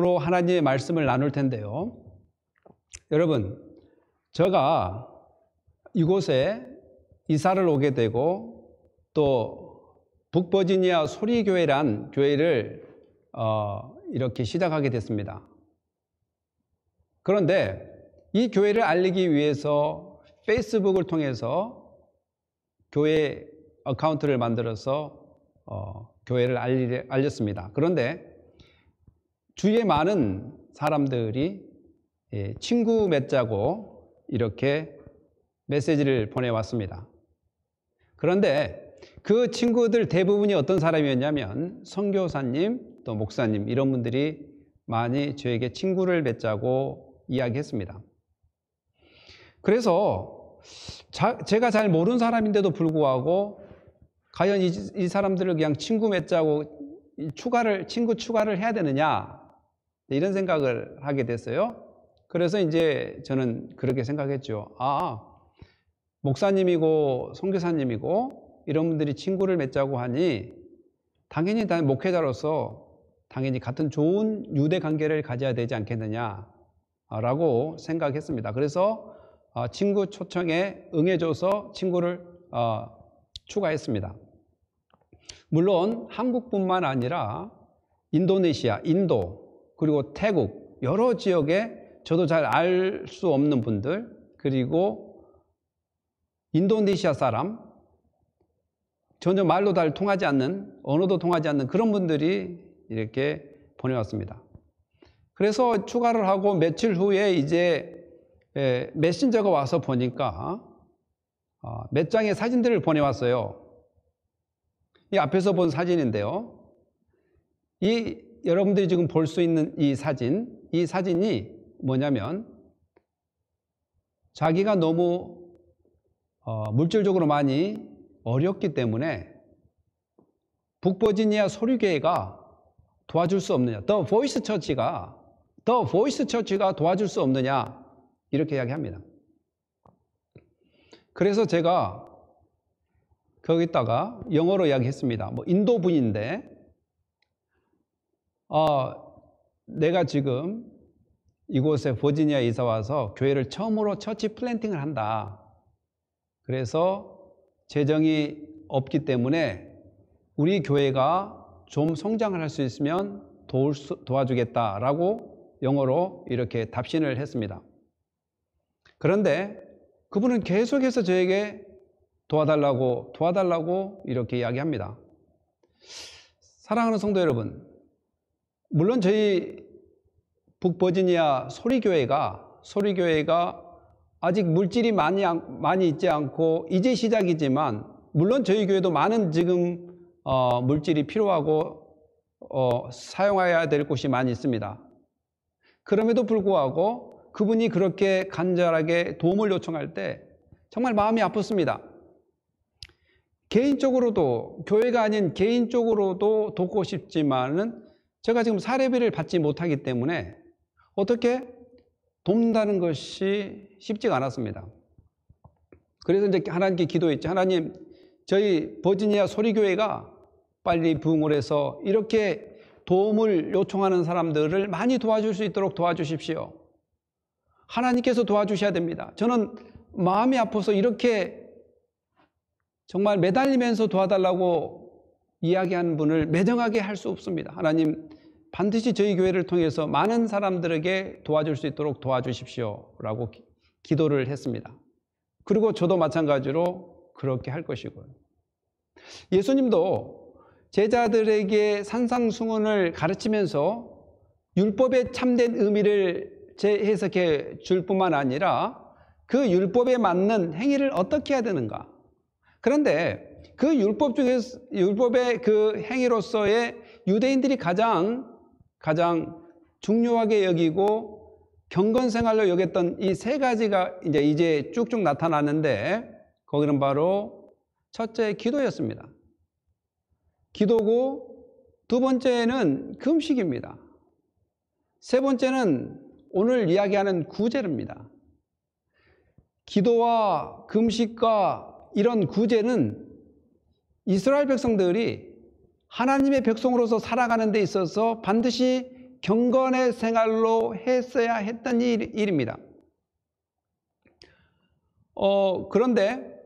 로 하나님의 말씀을 나눌 텐데요. 여러분, 제가 이곳에 이사를 오게 되고 또 북버지니아 소리교회란 교회를 어, 이렇게 시작하게 됐습니다. 그런데 이 교회를 알리기 위해서 페이스북을 통해서 교회 어카운트를 만들어서 어, 교회를 알리, 알렸습니다. 그런데 주위에 많은 사람들이 예, 친구 맺자고 이렇게 메시지를 보내왔습니다. 그런데 그 친구들 대부분이 어떤 사람이었냐면 선교사님 또 목사님 이런 분들이 많이 저에게 친구를 맺자고 이야기했습니다. 그래서 자, 제가 잘 모르는 사람인데도 불구하고 과연 이, 이 사람들을 그냥 친구 맺자고 추가를 친구 추가를 해야 되느냐 네, 이런 생각을 하게 됐어요. 그래서 이제 저는 그렇게 생각했죠. 아, 목사님이고 선교사님이고 이런 분들이 친구를 맺자고 하니 당연히 다 목회자로서 당연히 같은 좋은 유대 관계를 가져야 되지 않겠느냐라고 아, 생각했습니다. 그래서 아, 친구 초청에 응해줘서 친구를 아, 추가했습니다. 물론 한국뿐만 아니라 인도네시아, 인도 그리고 태국 여러 지역에 저도 잘 알 수 없는 분들 그리고 인도네시아 사람 전혀 말로 잘 통하지 않는 언어도 통하지 않는 그런 분들이 이렇게 보내왔습니다. 그래서 추가를 하고 며칠 후에 이제 예, 메신저가 와서 보니까 어, 몇 장의 사진들을 보내왔어요. 이 앞에서 본 사진인데요. 이 여러분들이 지금 볼 수 있는 이 사진, 이 사진이 뭐냐면 자기가 너무 어, 물질적으로 많이 어렵기 때문에 북버지니아 소류교회가 도와줄 수 없느냐. 더 보이스 처치가 더 보이스 처치가 도와줄 수 없느냐. 이렇게 이야기합니다. 그래서 제가 거기다가 영어로 이야기했습니다. 뭐 인도분인데 어, 내가 지금 이곳에 버지니아 에 이사 와서 교회를 처음으로 처치 플랜팅을 한다. 그래서 재정이 없기 때문에 우리 교회가 좀 성장을 할 수 있으면 도울 수, 도와주겠다라고 영어로 이렇게 답신을 했습니다. 그런데 그분은 계속해서 저에게 도와달라고 도와달라고 이렇게 이야기합니다. 사랑하는 성도 여러분, 물론 저희 북버지니아 소리교회가 소리교회가 아직 물질이 많이 많이 있지 않고 이제 시작이지만 물론 저희 교회도 많은 지금 어, 물질이 필요하고 어, 사용해야 될 곳이 많이 있습니다. 그럼에도 불구하고 그분이 그렇게 간절하게 도움을 요청할 때 정말 마음이 아팠습니다. 개인적으로도 교회가 아닌 개인적으로도 돕고 싶지만은 제가 지금 사례비를 받지 못하기 때문에 어떻게 돕는다는 것이 쉽지가 않았습니다. 그래서 이제 하나님께 기도했죠. 하나님, 저희 버지니아 소리교회가 빨리 부흥을 해서 이렇게 도움을 요청하는 사람들을 많이 도와줄 수 있도록 도와주십시오. 하나님께서 도와주셔야 됩니다. 저는 마음이 아파서 이렇게 정말 매달리면서 도와달라고 이야기하는 분을 매정하게 할 수 없습니다. 하나님 반드시 저희 교회를 통해서 많은 사람들에게 도와줄 수 있도록 도와주십시오라고 기도를 했습니다. 그리고 저도 마찬가지로 그렇게 할 것이고요. 예수님도 제자들에게 산상승훈을 가르치면서 율법의 참된 의미를 재해석해 줄 뿐만 아니라 그 율법에 맞는 행위를 어떻게 해야 되는가. 그런데 그 율법 중에 율법의 그 행위로서의 유대인들이 가장 가장 중요하게 여기고 경건 생활로 여겼던 이 세 가지가 이제 이제 쭉쭉 나타나는데 거기는 바로 첫째 기도였습니다. 기도고 두 번째는 금식입니다. 세 번째는 오늘 이야기하는 구제입니다. 기도와 금식과 이런 구제는 이스라엘 백성들이 하나님의 백성으로서 살아가는 데 있어서 반드시 경건의 생활로 했어야 했던 일, 일입니다. 어, 그런데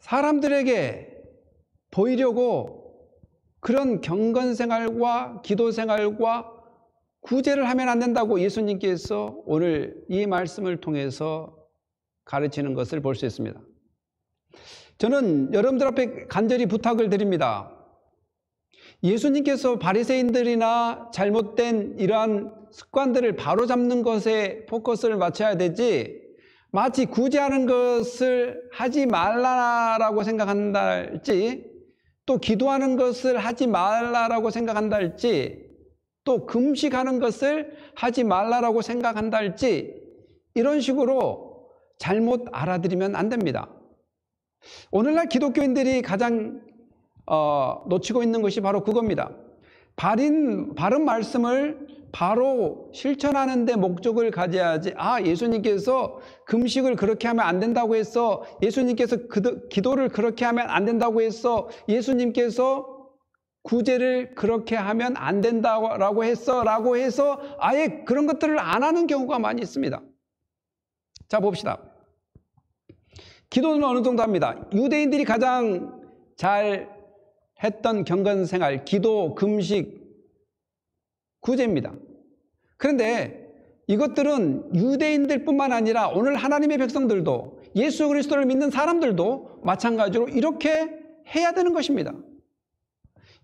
사람들에게 보이려고 그런 경건 생활과 기도 생활과 구제를 하면 안 된다고 예수님께서 오늘 이 말씀을 통해서 가르치는 것을 볼 수 있습니다. 저는 여러분들 앞에 간절히 부탁을 드립니다. 예수님께서 바리새인들이나 잘못된 이러한 습관들을 바로잡는 것에 포커스를 맞춰야 되지 마치 구제하는 것을 하지 말라라고 생각한다 할지 또 기도하는 것을 하지 말라라고 생각한다 할지 또 금식하는 것을 하지 말라라고 생각한다 할지 이런 식으로 잘못 알아들이면 안 됩니다. 오늘날 기독교인들이 가장 어, 놓치고 있는 것이 바로 그겁니다. 바른, 바른 말씀을 바로 실천하는 데 목적을 가져야지 아 예수님께서 금식을 그렇게 하면 안 된다고 해서 예수님께서 그, 기도를 그렇게 하면 안 된다고 해서 예수님께서 구제를 그렇게 하면 안 된다고 했어 라고 해서 아예 그런 것들을 안 하는 경우가 많이 있습니다. 자 봅시다. 기도는 어느 정도 합니다. 유대인들이 가장 잘 했던 경건 생활, 기도, 금식, 구제입니다. 그런데 이것들은 유대인들뿐만 아니라 오늘 하나님의 백성들도 예수 그리스도를 믿는 사람들도 마찬가지로 이렇게 해야 되는 것입니다.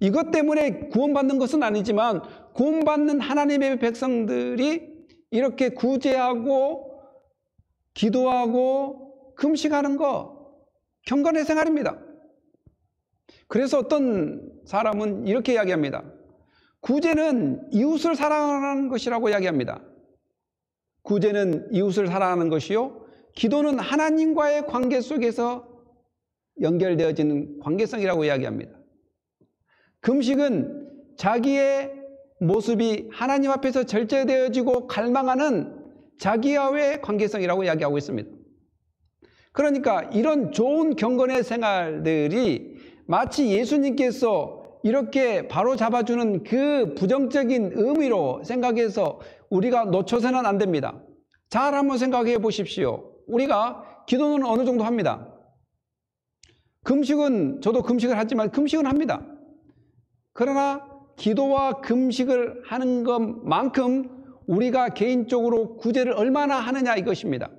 이것 때문에 구원받는 것은 아니지만 구원받는 하나님의 백성들이 이렇게 구제하고 기도하고 금식하는 거 경건의 생활입니다. 그래서 어떤 사람은 이렇게 이야기합니다. 구제는 이웃을 사랑하는 것이라고 이야기합니다. 구제는 이웃을 사랑하는 것이요. 기도는 하나님과의 관계 속에서 연결되어지는 관계성이라고 이야기합니다. 금식은 자기의 모습이 하나님 앞에서 절제되어지고 갈망하는 자기와의 관계성이라고 이야기하고 있습니다. 그러니까 이런 좋은 경건의 생활들이 마치 예수님께서 이렇게 바로 잡아주는 그 부정적인 의미로 생각해서 우리가 놓쳐서는 안 됩니다. 잘 한번 생각해 보십시오. 우리가 기도는 어느 정도 합니다. 금식은 저도 금식을 하지만 금식은 합니다. 그러나 기도와 금식을 하는 것만큼 우리가 개인적으로 구제를 얼마나 하느냐 이것입니다.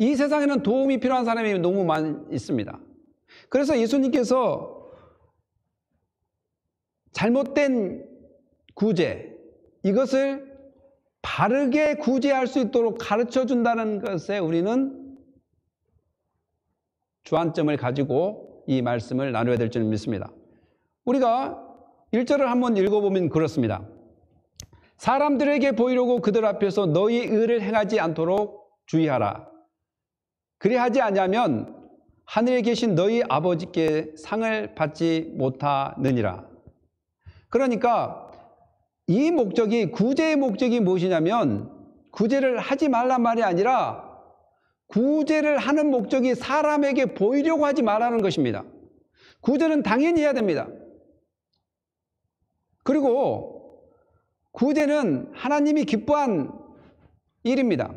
이 세상에는 도움이 필요한 사람이 너무 많이 있습니다. 그래서 예수님께서 잘못된 구제, 이것을 바르게 구제할 수 있도록 가르쳐 준다는 것에 우리는 주안점을 가지고 이 말씀을 나누어야 될 줄 믿습니다. 우리가 1절을 한번 읽어보면 그렇습니다. 사람들에게 보이려고 그들 앞에서 너희 의를 행하지 않도록 주의하라. 그리하지 않냐면 하늘에 계신 너희 아버지께 상을 받지 못하느니라. 그러니까 이 목적이 구제의 목적이 무엇이냐면 구제를 하지 말란 말이 아니라 구제를 하는 목적이 사람에게 보이려고 하지 말라는 것입니다. 구제는 당연히 해야 됩니다. 그리고 구제는 하나님이 기뻐한 일입니다.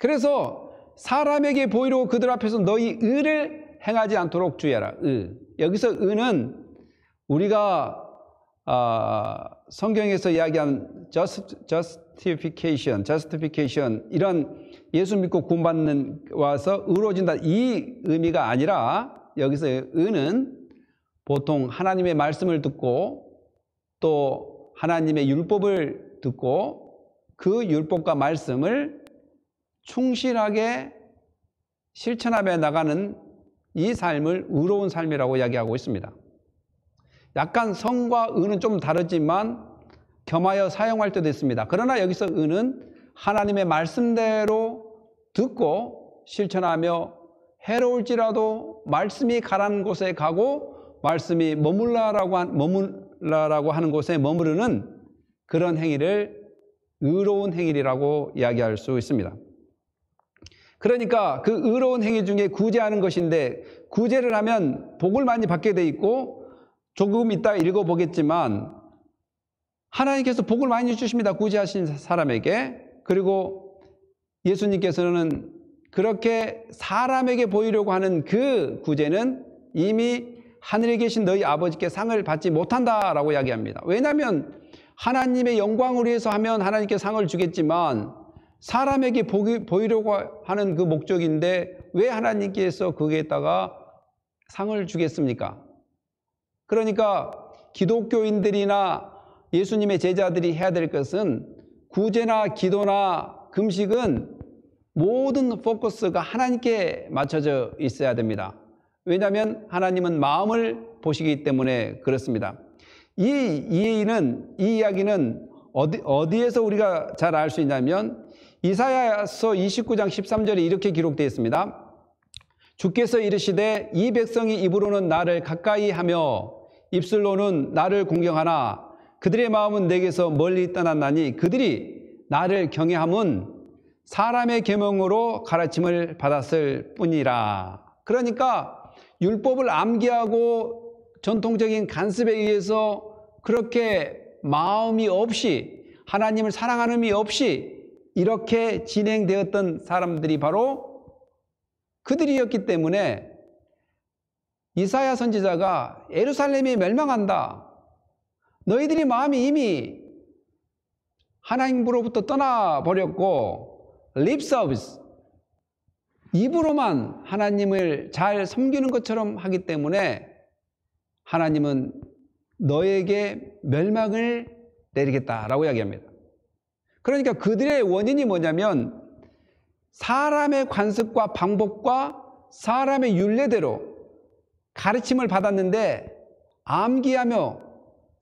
그래서 사람에게 보이려고 그들 앞에서 너희 의를 행하지 않도록 주의하라. 의. 여기서 의는 우리가 어, 성경에서 이야기한 just, justification, justification 이런 예수 믿고 구원받는 와서 의로워진다 이 의미가 아니라 여기서 의는 보통 하나님의 말씀을 듣고 또 하나님의 율법을 듣고 그 율법과 말씀을 충실하게 실천함에 나가는 이 삶을 의로운 삶이라고 이야기하고 있습니다. 약간 성과 의는 좀 다르지만 겸하여 사용할 때도 있습니다. 그러나 여기서 의는 하나님의 말씀대로 듣고 실천하며 해로울지라도 말씀이 가라는 곳에 가고 말씀이 머물라라고 한, 머물라라고 하는 곳에 머무르는 그런 행위를 의로운 행위라고 이야기할 수 있습니다. 그러니까 그 의로운 행위 중에 구제하는 것인데 구제를 하면 복을 많이 받게 돼 있고 조금 이따 읽어보겠지만 하나님께서 복을 많이 주십니다. 구제하신 사람에게. 그리고 예수님께서는 그렇게 사람에게 보이려고 하는 그 구제는 이미 하늘에 계신 너희 아버지께 상을 받지 못한다라고 이야기합니다. 왜냐하면 하나님의 영광을 위해서 하면 하나님께 상을 주겠지만 사람에게 보기, 보이려고 하는 그 목적인데 왜 하나님께서 거기에다가 상을 주겠습니까? 그러니까 기독교인들이나 예수님의 제자들이 해야 될 것은 구제나 기도나 금식은 모든 포커스가 하나님께 맞춰져 있어야 됩니다. 왜냐하면 하나님은 마음을 보시기 때문에 그렇습니다. 이 이해는 이 이야기는 어디, 어디에서 우리가 잘 알 수 있냐면 이사야서 29장 13절에 이렇게 기록되어 있습니다. 주께서 이르시되 이 백성이 입으로는 나를 가까이 하며 입술로는 나를 공경하나 그들의 마음은 내게서 멀리 떠났나니 그들이 나를 경외함은 사람의 계명으로 가르침을 받았을 뿐이라. 그러니까 율법을 암기하고 전통적인 간섭에 의해서 그렇게 마음이 없이 하나님을 사랑하는 이 없이 이렇게 진행되었던 사람들이 바로 그들이었기 때문에 이사야 선지자가 예루살렘이 멸망한다. 너희들이 마음이 이미 하나님으로부터 떠나버렸고 립서비스 입으로만 하나님을 잘 섬기는 것처럼 하기 때문에 하나님은 너에게 멸망을 내리겠다라고 이야기합니다. 그러니까 그들의 원인이 뭐냐면 사람의 관습과 방법과 사람의 윤례대로 가르침을 받았는데 암기하며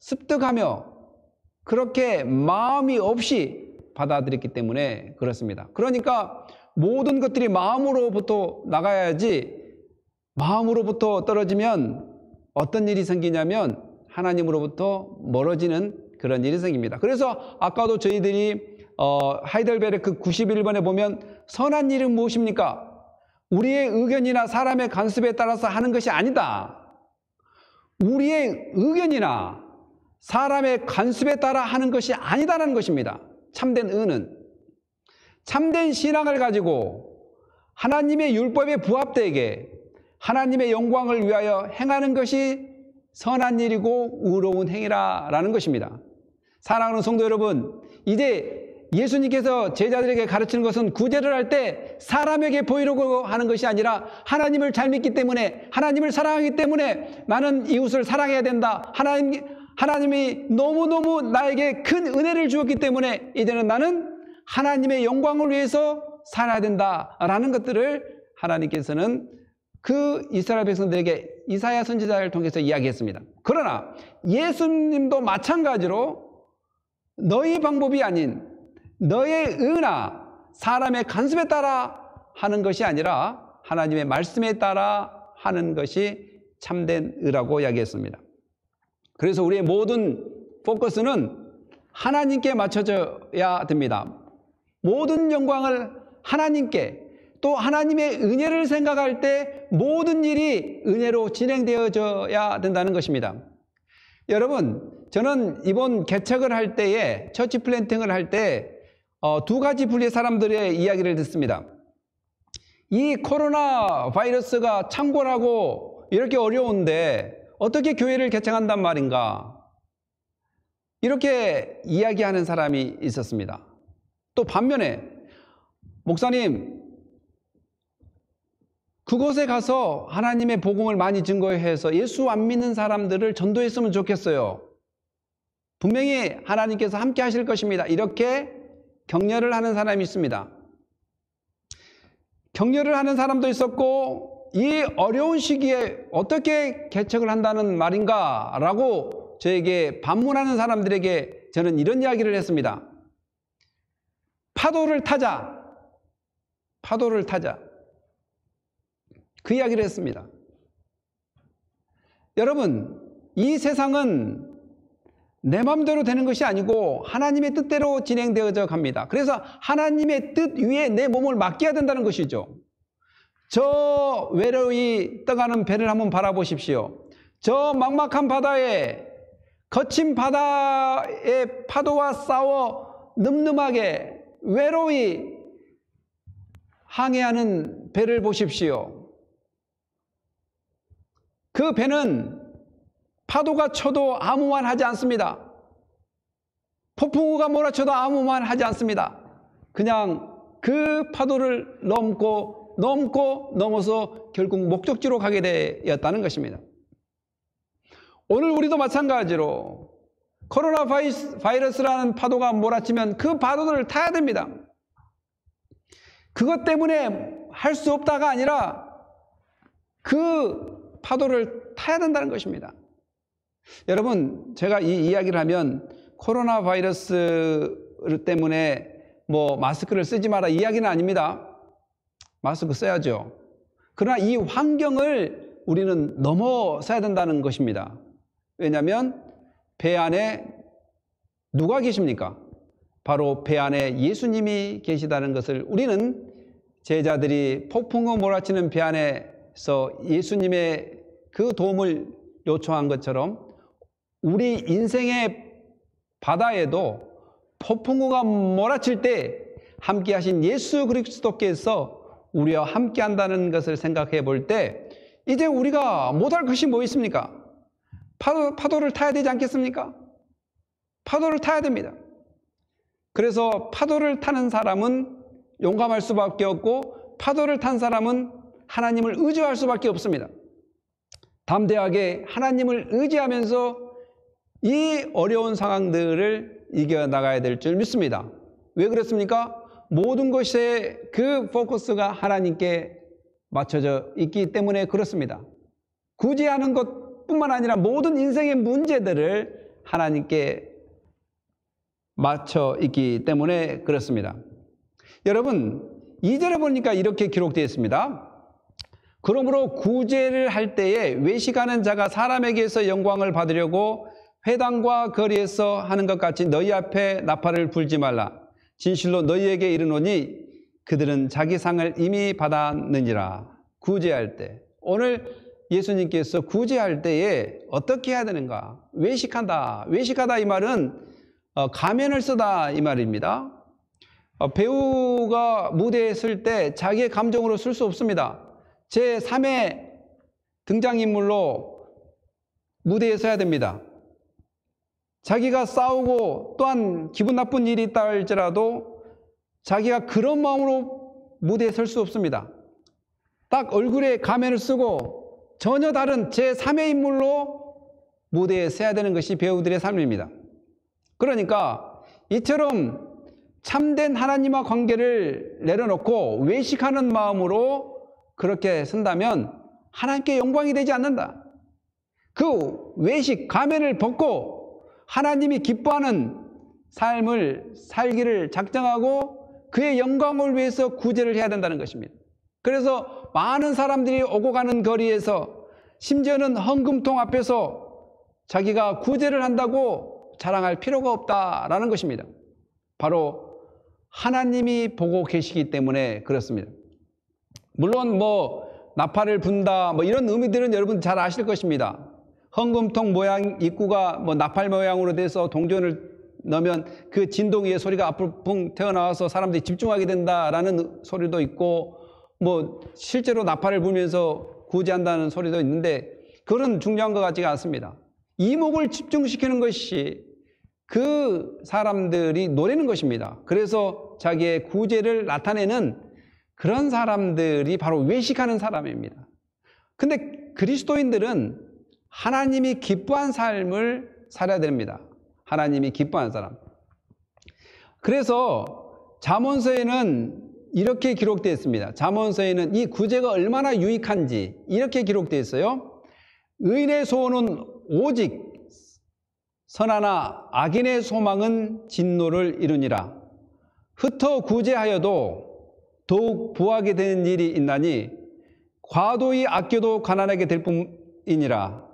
습득하며 그렇게 마음이 없이 받아들였기 때문에 그렇습니다. 그러니까 모든 것들이 마음으로부터 나가야지 마음으로부터 떨어지면 어떤 일이 생기냐면 하나님으로부터 멀어지는 그런 일이 생깁니다. 그래서 아까도 저희들이 어, 하이델베르크 91번에 보면 선한 일은 무엇입니까? 우리의 의견이나 사람의 간섭에 따라서 하는 것이 아니다. 우리의 의견이나 사람의 간섭에 따라 하는 것이 아니다라는 것입니다. 참된 은은 참된 신앙을 가지고 하나님의 율법에 부합되게 하나님의 영광을 위하여 행하는 것이 선한 일이고 의로운 행이라라는 것입니다. 사랑하는 성도 여러분, 이제 예수님께서 제자들에게 가르치는 것은 구제를 할 때 사람에게 보이려고 하는 것이 아니라 하나님을 잘 믿기 때문에 하나님을 사랑하기 때문에 나는 이웃을 사랑해야 된다. 하나님, 하나님이 너무너무 나에게 큰 은혜를 주었기 때문에 이제는 나는 하나님의 영광을 위해서 살아야 된다라는 것들을 하나님께서는 그 이스라엘 백성들에게 이사야 선지자를 통해서 이야기했습니다. 그러나 예수님도 마찬가지로 너희 방법이 아닌 너의 의나 사람의 간섭에 따라 하는 것이 아니라 하나님의 말씀에 따라 하는 것이 참된 의라고 이야기했습니다. 그래서 우리의 모든 포커스는 하나님께 맞춰져야 됩니다. 모든 영광을 하나님께 또 하나님의 은혜를 생각할 때 모든 일이 은혜로 진행되어져야 된다는 것입니다. 여러분, 저는 이번 개척을 할 때에 처치 플랜팅을 할때 어, 두 가지 분류의 사람들의 이야기를 듣습니다. 이 코로나 바이러스가 창궐하고 이렇게 어려운데 어떻게 교회를 개창한단 말인가? 이렇게 이야기하는 사람이 있었습니다. 또 반면에 목사님 그곳에 가서 하나님의 복음을 많이 증거해서 예수 안 믿는 사람들을 전도했으면 좋겠어요. 분명히 하나님께서 함께 하실 것입니다. 이렇게 격려를 하는 사람이 있습니다. 격려를 하는 사람도 있었고 이 어려운 시기에 어떻게 개척을 한다는 말인가라고 저에게 반문하는 사람들에게 저는 이런 이야기를 했습니다. 파도를 타자. 파도를 타자. 그 이야기를 했습니다. 여러분, 이 세상은 내 마음대로 되는 것이 아니고 하나님의 뜻대로 진행되어져 갑니다. 그래서 하나님의 뜻 위에 내 몸을 맡겨야 된다는 것이죠. 저 외로이 떠가는 배를 한번 바라보십시오. 저 막막한 바다에 거친 바다의 파도와 싸워 늠름하게 외로이 항해하는 배를 보십시오. 그 배는 파도가 쳐도 아무 말 하지 않습니다. 폭풍우가 몰아쳐도 아무 말 하지 않습니다. 그냥 그 파도를 넘고 넘고 넘어서 결국 목적지로 가게 되었다는 것입니다. 오늘 우리도 마찬가지로 코로나 바이러스라는 파도가 몰아치면 그 파도를 타야 됩니다. 그것 때문에 할 수 없다가 아니라 그 파도를 타야 된다는 것입니다. 여러분, 제가 이 이야기를 하면 코로나 바이러스 때문에 뭐 마스크를 쓰지 마라 이야기는 아닙니다. 마스크 써야죠. 그러나 이 환경을 우리는 넘어서야 된다는 것입니다. 왜냐하면 배 안에 누가 계십니까? 바로 배 안에 예수님이 계시다는 것을 우리는 제자들이 폭풍을 몰아치는 배 안에서 예수님의 그 도움을 요청한 것처럼 우리 인생의 바다에도 폭풍우가 몰아칠 때 함께 하신 예수 그리스도께서 우리와 함께 한다는 것을 생각해 볼 때 이제 우리가 못할 것이 뭐 있습니까? 파도, 파도를 타야 되지 않겠습니까? 파도를 타야 됩니다. 그래서 파도를 타는 사람은 용감할 수밖에 없고 파도를 탄 사람은 하나님을 의지할 수밖에 없습니다. 담대하게 하나님을 의지하면서 이 어려운 상황들을 이겨나가야 될 줄 믿습니다. 왜 그렇습니까? 모든 것에 그 포커스가 하나님께 맞춰져 있기 때문에 그렇습니다. 굳이 하는 것 뿐만 아니라 모든 인생의 문제들을 하나님께 맞춰 있기 때문에 그렇습니다. 여러분, 이절에 보니까 이렇게 기록되어 있습니다. 그러므로 구제를 할 때에 외식하는 자가 사람에게서 영광을 받으려고 회당과 거리에서 하는 것 같이 너희 앞에 나팔을 불지 말라. 진실로 너희에게 이르노니 그들은 자기 상을 이미 받았느니라. 구제할 때. 오늘 예수님께서 구제할 때에 어떻게 해야 되는가? 외식한다. 외식하다 이 말은 어, 가면을 쓰다 이 말입니다. 어, 배우가 무대에 설때 자기의 감정으로 쓸 수 없습니다. 제3의 등장인물로 무대에 서야 됩니다. 자기가 싸우고 또한 기분 나쁜 일이 있다 할지라도 자기가 그런 마음으로 무대에 설 수 없습니다. 딱 얼굴에 가면을 쓰고 전혀 다른 제3의 인물로 무대에 서야 되는 것이 배우들의 삶입니다. 그러니까 이처럼 참된 하나님과 관계를 내려놓고 외식하는 마음으로 그렇게 쓴다면 하나님께 영광이 되지 않는다. 그 외식 가면을 벗고 하나님이 기뻐하는 삶을 살기를 작정하고 그의 영광을 위해서 구제를 해야 된다는 것입니다. 그래서 많은 사람들이 오고 가는 거리에서 심지어는 헌금통 앞에서 자기가 구제를 한다고 자랑할 필요가 없다라는 것입니다. 바로 하나님이 보고 계시기 때문에 그렇습니다. 물론 뭐 나팔을 분다 뭐 이런 의미들은 여러분 잘 아실 것입니다. 헌금통 모양 입구가 뭐 나팔 모양으로 돼서 동전을 넣으면 그 진동 위에 소리가 앞으로 태어나와서 사람들이 집중하게 된다라는 소리도 있고 뭐 실제로 나팔을 불면서 구제한다는 소리도 있는데 그런 중요한 것 같지가 않습니다. 이목을 집중시키는 것이 그 사람들이 노리는 것입니다. 그래서 자기의 구제를 나타내는 그런 사람들이 바로 외식하는 사람입니다. 근데 그리스도인들은 하나님이 기뻐한 삶을 살아야 됩니다. 하나님이 기뻐한 사람. 그래서 잠언서에는 이렇게 기록되어 있습니다. 잠언서에는 이 구제가 얼마나 유익한지 이렇게 기록되어 있어요. 의인의 소원은 오직 선하나 악인의 소망은 진노를 이루니라. 흩어 구제하여도 더욱 부하게 되는 일이 있나니 과도히 아껴도 가난하게 될 뿐이니라.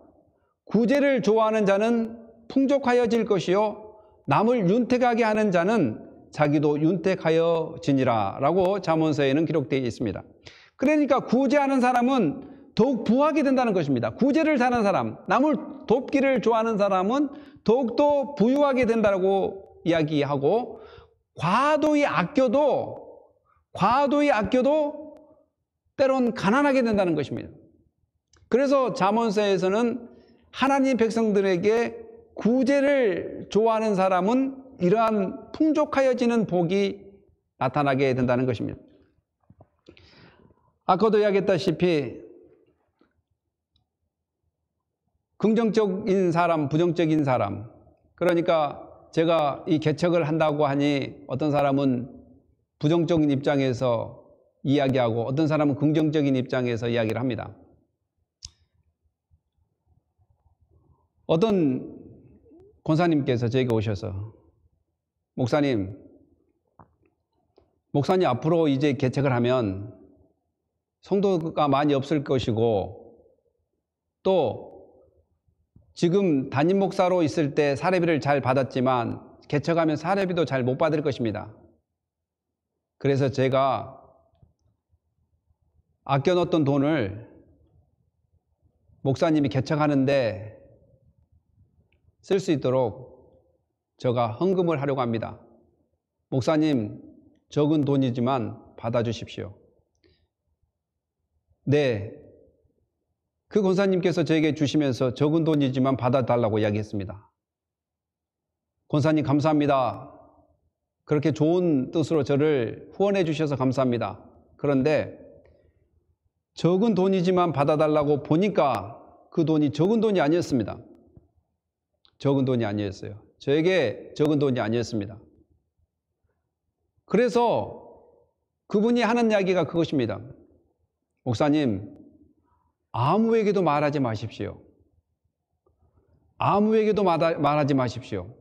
구제를 좋아하는 자는 풍족하여질 것이요 남을 윤택하게 하는 자는 자기도 윤택하여지니라 라고 자문서에는 기록되어 있습니다. 그러니까 구제하는 사람은 더욱 부하게 된다는 것입니다. 구제를 사는 사람, 남을 돕기를 좋아하는 사람은 더욱더 부유하게 된다고 이야기하고 과도히 아껴도 과도히 아껴도 때론 가난하게 된다는 것입니다. 그래서 자문서에서는 하나님 백성들에게 구제를 좋아하는 사람은 이러한 풍족하여지는 복이 나타나게 된다는 것입니다. 아까도 이야기했다시피 긍정적인 사람, 부정적인 사람. 그러니까 제가 이 개척을 한다고 하니 어떤 사람은 부정적인 입장에서 이야기하고 어떤 사람은 긍정적인 입장에서 이야기를 합니다. 어떤 권사님께서 저에게 오셔서 목사님, 목사님 앞으로 이제 개척을 하면 성도가 많이 없을 것이고 또 지금 담임 목사로 있을 때 사례비를 잘 받았지만 개척하면 사례비도 잘 못 받을 것입니다. 그래서 제가 아껴 놓던 돈을 목사님이 개척하는데 쓸수 있도록 제가 헌금을 하려고 합니다. 목사님, 적은 돈이지만 받아주십시오. 네. 그 권사님께서 저에게 주시면서 적은 돈이지만 받아달라고 이야기했습니다. 권사님, 감사합니다. 그렇게 좋은 뜻으로 저를 후원해 주셔서 감사합니다. 그런데 적은 돈이지만 받아달라고 보니까 그 돈이 적은 돈이 아니었습니다. 적은 돈이 아니었어요. 저에게 적은 돈이 아니었습니다. 그래서 그분이 하는 이야기가 그것입니다. 목사님, 아무에게도 말하지 마십시오. 아무에게도 말하지 마십시오.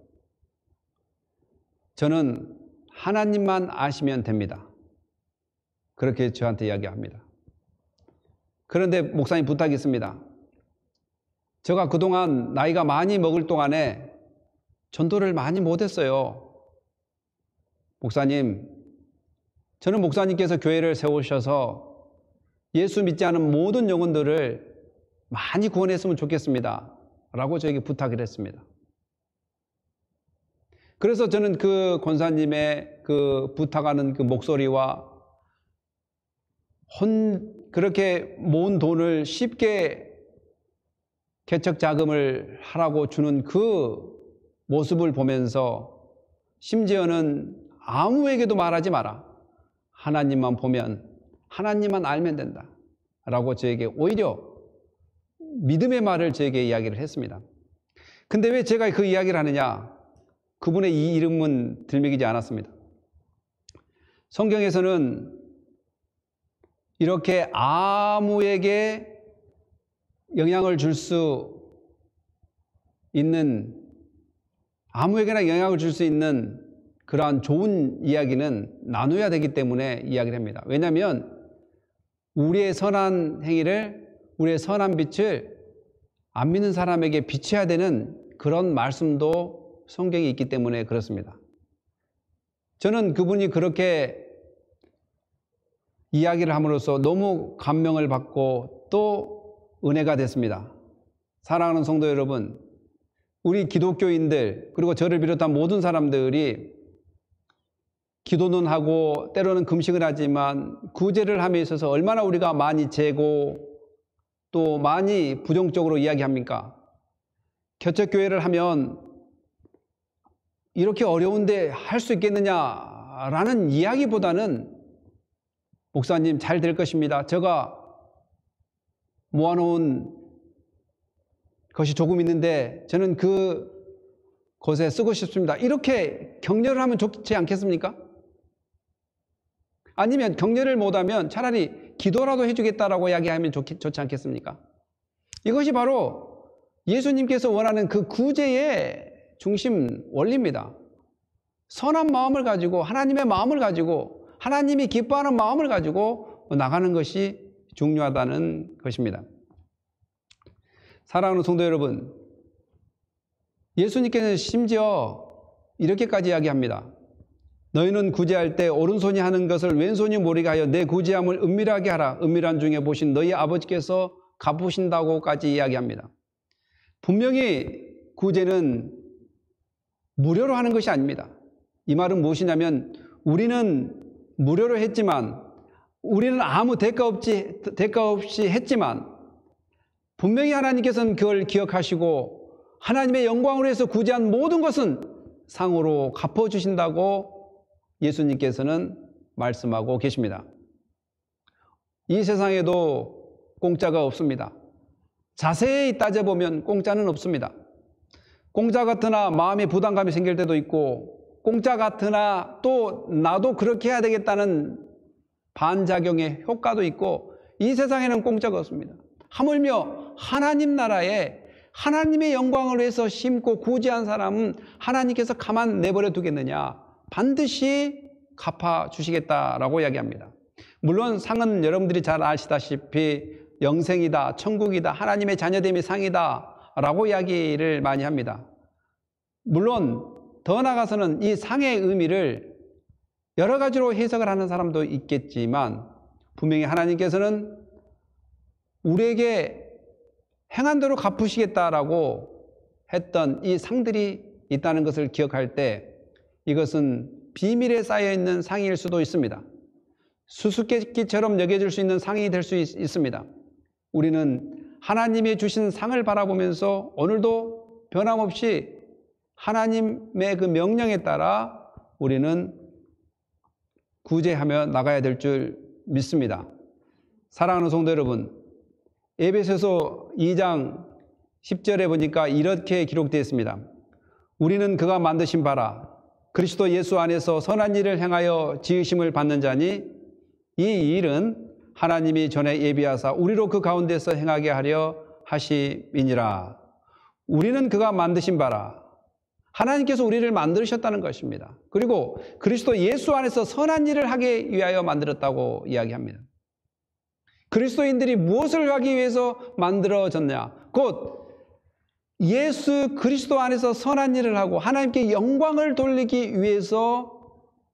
저는 하나님만 아시면 됩니다. 그렇게 저한테 이야기합니다. 그런데 목사님 부탁이 있습니다. 제가 그동안 나이가 많이 먹을 동안에 전도를 많이 못했어요. 목사님, 저는 목사님께서 교회를 세우셔서 예수 믿지 않은 모든 영혼들을 많이 구원했으면 좋겠습니다. 라고 저에게 부탁을 했습니다. 그래서 저는 그 권사님의 그 부탁하는 그 목소리와 혼, 그렇게 모은 돈을 쉽게 개척 자금을 하라고 주는 그 모습을 보면서 심지어는 아무에게도 말하지 마라. 하나님만 보면 하나님만 알면 된다. 라고 저에게 오히려 믿음의 말을 저에게 이야기를 했습니다. 근데 왜 제가 그 이야기를 하느냐? 그분의 이 이름은 들먹이지 않았습니다. 성경에서는 이렇게 아무에게 영향을 줄 수 있는 아무에게나 영향을 줄 수 있는 그러한 좋은 이야기는 나눠야 되기 때문에 이야기를 합니다. 왜냐하면 우리의 선한 행위를 우리의 선한 빛을 안 믿는 사람에게 비춰야 되는 그런 말씀도 성경에 있기 때문에 그렇습니다. 저는 그분이 그렇게 이야기를 함으로써 너무 감명을 받고 또 은혜가 됐습니다. 사랑하는 성도 여러분, 우리 기독교인들, 그리고 저를 비롯한 모든 사람들이 기도는 하고 때로는 금식을 하지만 구제를 함에 있어서 얼마나 우리가 많이 재고 또 많이 부정적으로 이야기합니까? 개척교회를 하면 이렇게 어려운데 할 수 있겠느냐라는 이야기보다는 목사님 잘 될 것입니다. 제가 모아놓은 것이 조금 있는데 저는 그 곳에 쓰고 싶습니다. 이렇게 격려를 하면 좋지 않겠습니까? 아니면 격려를 못하면 차라리 기도라도 해주겠다라고 이야기하면 좋, 좋지 않겠습니까? 이것이 바로 예수님께서 원하는 그 구제의 중심 원리입니다. 선한 마음을 가지고 하나님의 마음을 가지고 하나님이 기뻐하는 마음을 가지고 나가는 것이 중요하다는 것입니다. 사랑하는 성도 여러분, 예수님께서는 심지어 이렇게까지 이야기합니다. 너희는 구제할 때 오른손이 하는 것을 왼손이 모르게 하여 내 구제함을 은밀하게 하라. 은밀한 중에 보신 너희 아버지께서 갚으신다고까지 이야기합니다. 분명히 구제는 무료로 하는 것이 아닙니다. 이 말은 무엇이냐면 우리는 무료로 했지만 우리는 아무 대가 없지 대가 없이 했지만 분명히 하나님께서는 그걸 기억하시고 하나님의 영광으로 해서 구제한 모든 것은 상으로 갚아 주신다고 예수님께서는 말씀하고 계십니다. 이 세상에도 공짜가 없습니다. 자세히 따져보면 공짜는 없습니다. 공짜 같으나 마음의 부담감이 생길 때도 있고 공짜 같으나 또 나도 그렇게 해야 되겠다는 반작용의 효과도 있고 이 세상에는 공짜가 없습니다. 하물며 하나님 나라에 하나님의 영광을 위해서 심고 구제한 사람은 하나님께서 가만 내버려 두겠느냐. 반드시 갚아주시겠다라고 이야기합니다. 물론 상은 여러분들이 잘 아시다시피 영생이다, 천국이다, 하나님의 자녀됨이 상이다 라고 이야기를 많이 합니다. 물론 더 나아가서는 이 상의 의미를 여러 가지로 해석을 하는 사람도 있겠지만 분명히 하나님께서는 우리에게 행한 대로 갚으시겠다라고 했던 이 상들이 있다는 것을 기억할 때 이것은 비밀에 쌓여 있는 상일 수도 있습니다. 수수께끼처럼 여겨질 수 있는 상이 될 수 있습니다. 우리는 하나님의 주신 상을 바라보면서 오늘도 변함없이 하나님의 그 명령에 따라 우리는 구제하며 나가야 될 줄 믿습니다. 사랑하는 성도 여러분, 에베소서 2장 10절에 보니까 이렇게 기록되어 있습니다. 우리는 그가 만드신 바라 그리스도 예수 안에서 선한 일을 행하여 지으심을 받는 자니 이 일은 하나님이 전에 예비하사 우리로 그 가운데서 행하게 하려 하심이니라. 우리는 그가 만드신 바라 하나님께서 우리를 만드셨다는 것입니다. 그리고 그리스도 예수 안에서 선한 일을 하기 위하여 만들었다고 이야기합니다. 그리스도인들이 무엇을 하기 위해서 만들어졌냐? 곧 예수 그리스도 안에서 선한 일을 하고 하나님께 영광을 돌리기 위해서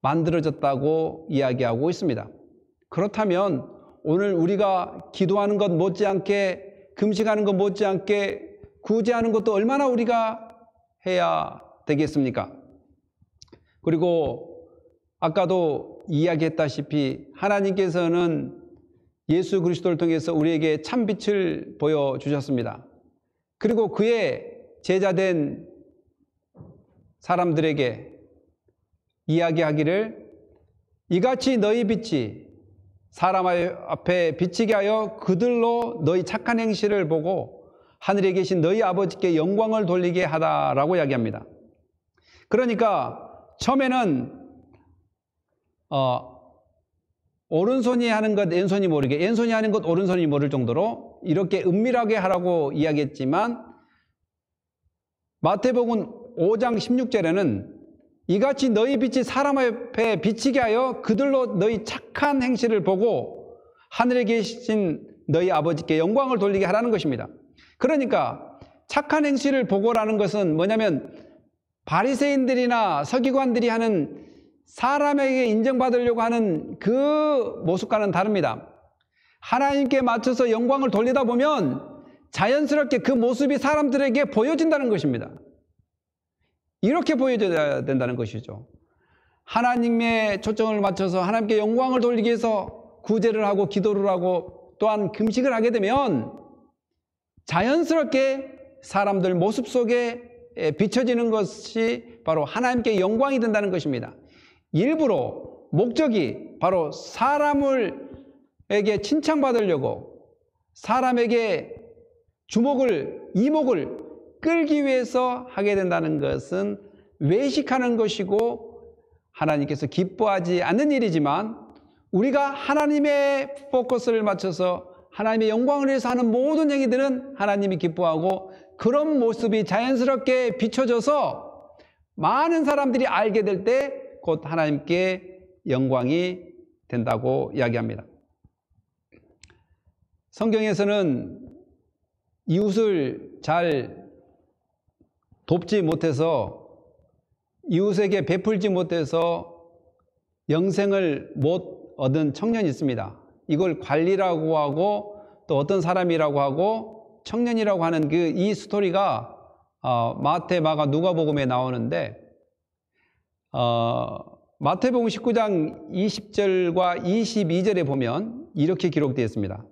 만들어졌다고 이야기하고 있습니다. 그렇다면 오늘 우리가 기도하는 것 못지않게 금식하는 것 못지않게 구제하는 것도 얼마나 우리가 해야 되겠습니까? 그리고 아까도 이야기했다시피 하나님께서는 예수 그리스도를 통해서 우리에게 참빛을 보여주셨습니다. 그리고 그의 제자된 사람들에게 이야기하기를 이같이 너희 빛이 사람 앞에 비치게 하여 그들로 너희 착한 행실을 보고 하늘에 계신 너희 아버지께 영광을 돌리게 하다라고 이야기합니다. 그러니까 처음에는 어, 오른손이 하는 것 왼손이 모르게 왼손이 하는 것 오른손이 모를 정도로 이렇게 은밀하게 하라고 이야기했지만 마태복음 5장 16절에는 이같이 너희 빛이 사람 앞에 비치게 하여 그들로 너희 착한 행실을 보고 하늘에 계신 너희 아버지께 영광을 돌리게 하라는 것입니다. 그러니까 착한 행실을 보고라는 것은 뭐냐면 바리새인들이나 서기관들이 하는 사람에게 인정받으려고 하는 그 모습과는 다릅니다. 하나님께 맞춰서 영광을 돌리다 보면 자연스럽게 그 모습이 사람들에게 보여진다는 것입니다. 이렇게 보여져야 된다는 것이죠. 하나님의 초점을 맞춰서 하나님께 영광을 돌리기 위해서 구제를 하고 기도를 하고 또한 금식을 하게 되면 자연스럽게 사람들 모습 속에 예, 비춰지는 것이 바로 하나님께 영광이 된다는 것입니다. 일부러 목적이 바로 사람을에게 칭찬받으려고 사람에게 주목을 이목을 끌기 위해서 하게 된다는 것은 외식하는 것이고 하나님께서 기뻐하지 않는 일이지만 우리가 하나님의 포커스를 맞춰서 하나님의 영광을 위해서 하는 모든 행위들은 하나님이 기뻐하고 그런 모습이 자연스럽게 비춰져서 많은 사람들이 알게 될 때 곧 하나님께 영광이 된다고 이야기합니다. 성경에서는 이웃을 잘 돕지 못해서 이웃에게 베풀지 못해서 영생을 못 얻은 청년이 있습니다. 이걸 관리라고 하고 또 어떤 사람이라고 하고 청년이라고 하는 그 이 스토리가 어, 마태, 마가, 누가복음에 나오는데 어, 마태복음 19장 20절과 22절에 보면 이렇게 기록되어 있습니다.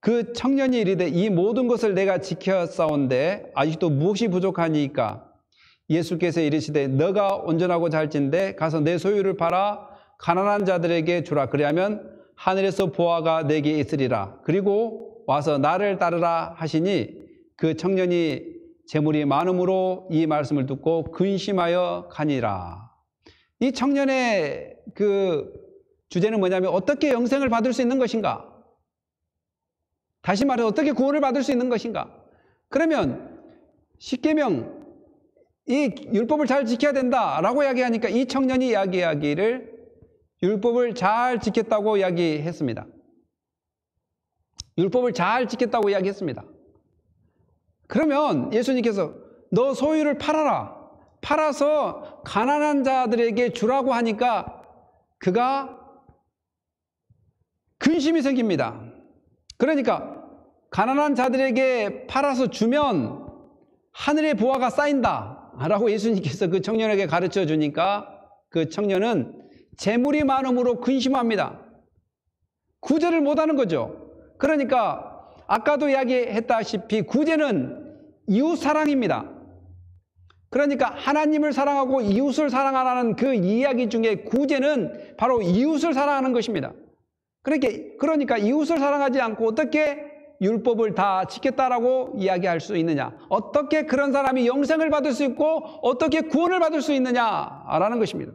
그 청년이 이르되 이 모든 것을 내가 지켜싸온데 아직도 무엇이 부족하니까 예수께서 이르시되 너가 온전하고 잘진데 가서 내 소유를 팔아 가난한 자들에게 주라 그리하면 하늘에서 보아가 내게 있으리라 그리고 와서 나를 따르라 하시니 그 청년이 재물이 많음으로 이 말씀을 듣고 근심하여 가니라. 이 청년의 그 주제는 뭐냐면 어떻게 영생을 받을 수 있는 것인가? 다시 말해서 어떻게 구원을 받을 수 있는 것인가? 그러면 십계명 이 율법을 잘 지켜야 된다라고 이야기하니까 이 청년이 이야기하기를 율법을 잘 지켰다고 이야기했습니다. 율법을 잘 지켰다고 이야기했습니다. 그러면 예수님께서 너 소유를 팔아라. 팔아서 가난한 자들에게 주라고 하니까 그가 근심이 생깁니다. 그러니까 가난한 자들에게 팔아서 주면 하늘의 보화가 쌓인다. 라고 예수님께서 그 청년에게 가르쳐 주니까 그 청년은 재물이 많음으로 근심합니다. 구제를 못하는 거죠. 그러니까 아까도 이야기했다시피 구제는 이웃 사랑입니다. 그러니까 하나님을 사랑하고 이웃을 사랑하라는 그 이야기 중에 구제는 바로 이웃을 사랑하는 것입니다. 그렇게 그러니까, 그러니까 이웃을 사랑하지 않고 어떻게 율법을 다 지켰다라고 이야기할 수 있느냐? 어떻게 그런 사람이 영생을 받을 수 있고 어떻게 구원을 받을 수 있느냐라는 것입니다.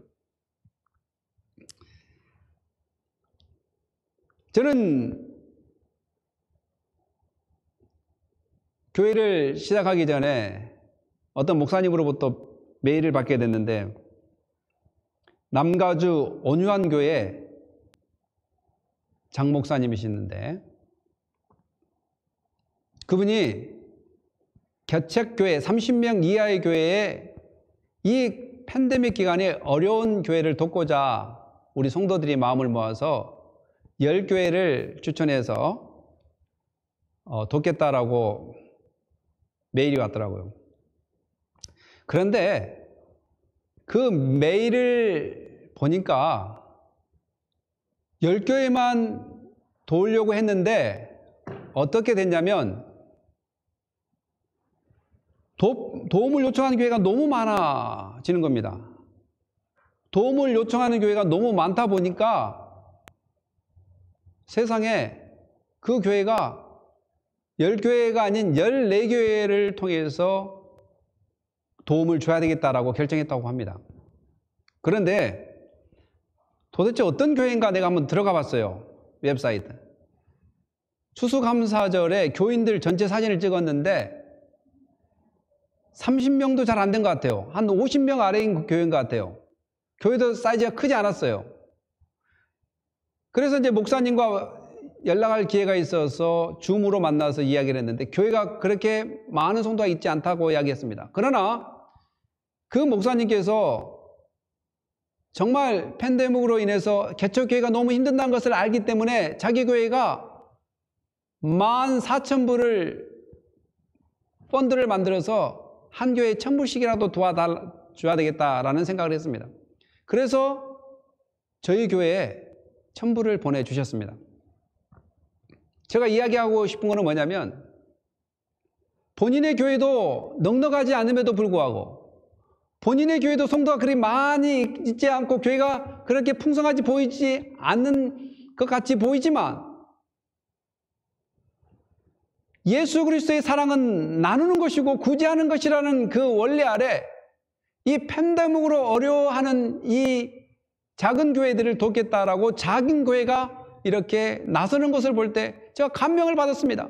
저는 교회를 시작하기 전에 어떤 목사님으로부터 메일을 받게 됐는데 남가주 온유한 교회 장 목사님이시는데 그분이 개척교회 30명 이하의 교회에 이 팬데믹 기간에 어려운 교회를 돕고자 우리 성도들이 마음을 모아서 10교회를 추천해서 어, 돕겠다라고 메일이 왔더라고요. 그런데 그 메일을 보니까 10교회만 도우려고 했는데 어떻게 됐냐면 도, 도움을 요청하는 교회가 너무 많아지는 겁니다. 도움을 요청하는 교회가 너무 많다 보니까 세상에 그 교회가 10교회가 아닌 14교회를 통해서 도움을 줘야 되겠다라고 결정했다고 합니다. 그런데 도대체 어떤 교회인가 내가 한번 들어가 봤어요. 웹사이트. 추수감사절에 교인들 전체 사진을 찍었는데 30명도 잘 안 된 것 같아요. 한 50명 아래인 교회인 것 같아요. 교회도 사이즈가 크지 않았어요. 그래서 이제 목사님과 연락할 기회가 있어서 줌으로 만나서 이야기를 했는데 교회가 그렇게 많은 성도가 있지 않다고 이야기했습니다. 그러나 그 목사님께서 정말 팬데믹으로 인해서 개척교회가 너무 힘든다는 것을 알기 때문에 자기 교회가 만 사천 불을 펀드를 만들어서 한 교회 천 불씩이라도 도와줘야 되겠다라는 생각을 했습니다. 그래서 저희 교회에 천 불을 보내주셨습니다. 제가 이야기하고 싶은 것은 뭐냐면 본인의 교회도 넉넉하지 않음에도 불구하고 본인의 교회도 성도가 그리 많이 있지 않고 교회가 그렇게 풍성하지 보이지 않는 것 같이 보이지만 예수 그리스도의 사랑은 나누는 것이고 구제하는 것이라는 그 원리 아래 이 팬데믹으로 어려워하는 이 작은 교회들을 돕겠다라고 작은 교회가 이렇게 나서는 것을 볼 때 제가 감명을 받았습니다.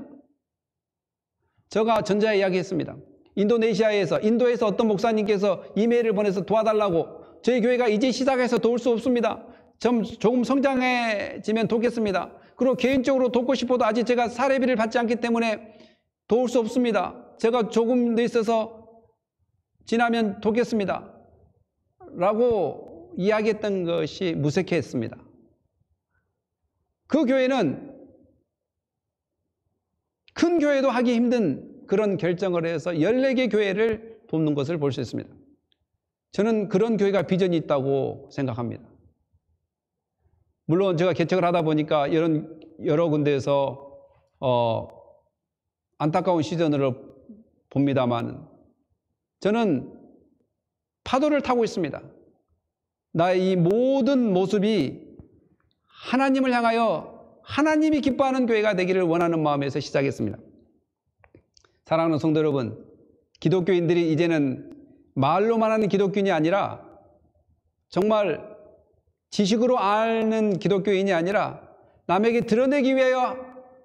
제가 전자에 이야기했습니다. 인도네시아에서 인도에서 어떤 목사님께서 이메일을 보내서 도와달라고 저희 교회가 이제 시작해서 도울 수 없습니다. 좀 조금 성장해지면 돕겠습니다. 그리고 개인적으로 돕고 싶어도 아직 제가 사례비를 받지 않기 때문에 도울 수 없습니다. 제가 조금 더 있어서 지나면 돕겠습니다. 라고 이야기했던 것이 무색했습니다. 그 교회는 큰 교회도 하기 힘든 그런 결정을 해서 14개 교회를 돕는 것을 볼 수 있습니다. 저는 그런 교회가 비전이 있다고 생각합니다. 물론 제가 개척을 하다 보니까 이런 여러 군데에서 어, 안타까운 시전으로 봅니다만 저는 파도를 타고 있습니다. 나의 이 모든 모습이 하나님을 향하여 하나님이 기뻐하는 교회가 되기를 원하는 마음에서 시작했습니다. 사랑하는 성도 여러분, 기독교인들이 이제는 말로만 하는 기독교인이 아니라 정말 지식으로 아는 기독교인이 아니라 남에게 드러내기 위하여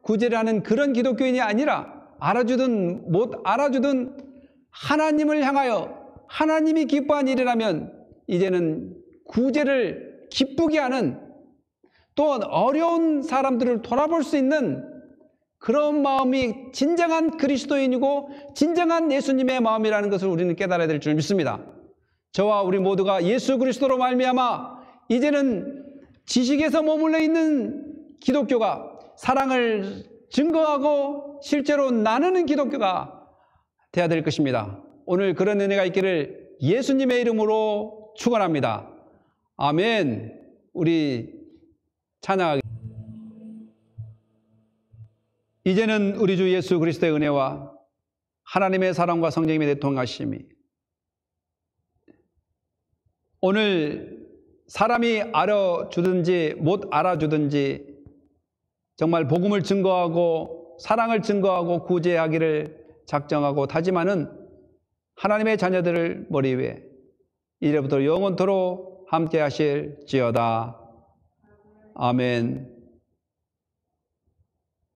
구제를 하는 그런 기독교인이 아니라 알아주든 못 알아주든 하나님을 향하여 하나님이 기뻐한 일이라면 이제는 구제를 기쁘게 하는 또한 어려운 사람들을 돌아볼 수 있는 그런 마음이 진정한 그리스도인이고 진정한 예수님의 마음이라는 것을 우리는 깨달아야 될 줄 믿습니다. 저와 우리 모두가 예수 그리스도로 말미암아 이제는 지식에서 머물러 있는 기독교가 사랑을 증거하고 실제로 나누는 기독교가 돼야 될 것입니다. 오늘 그런 은혜가 있기를 예수님의 이름으로 축원합니다. 아멘. 우리 찬양하기 이제는 우리 주 예수 그리스도의 은혜와 하나님의 사랑과 성령님의 대통하심이 오늘 사람이 알아주든지 못 알아주든지 정말 복음을 증거하고 사랑을 증거하고 구제하기를 작정하고 다짐하는 하나님의 자녀들을 머리 위에 이제부터 영원토록 함께 하실 지어다. Amen.